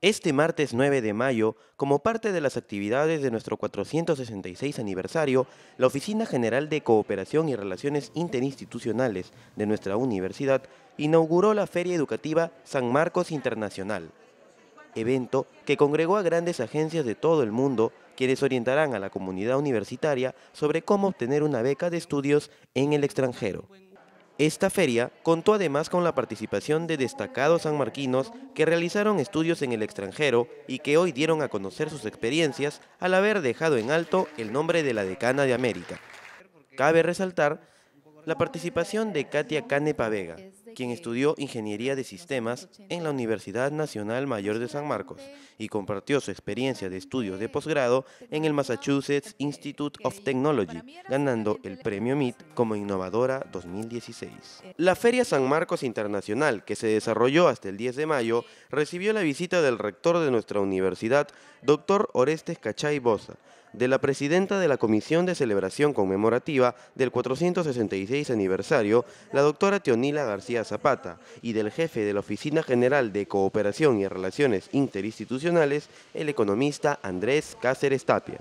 Este martes 9 de mayo, como parte de las actividades de nuestro 466 aniversario, la Oficina General de Cooperación y Relaciones Interinstitucionales de nuestra universidad inauguró la Feria Educativa San Marcos Internacional, evento que congregó a grandes agencias de todo el mundo, quienes orientarán a la comunidad universitaria sobre cómo obtener una beca de estudios en el extranjero. Esta feria contó además con la participación de destacados sanmarquinos que realizaron estudios en el extranjero y que hoy dieron a conocer sus experiencias al haber dejado en alto el nombre de la decana de América. Cabe resaltar la participación de Katia Canepa Vega, quien estudió Ingeniería de Sistemas en la Universidad Nacional Mayor de San Marcos y compartió su experiencia de estudios de posgrado en el Massachusetts Institute of Technology, ganando el premio MIT como innovadora 2016. La Feria San Marcos Internacional, que se desarrolló hasta el 10 de mayo, recibió la visita del rector de nuestra universidad, doctor Orestes Cachay Bosa, de la presidenta de la Comisión de Celebración Conmemorativa del 466 aniversario, la doctora Teonila García Zapata, y del jefe de la Oficina General de Cooperación y Relaciones Interinstitucionales, el economista Andrés Cáceres Tapia.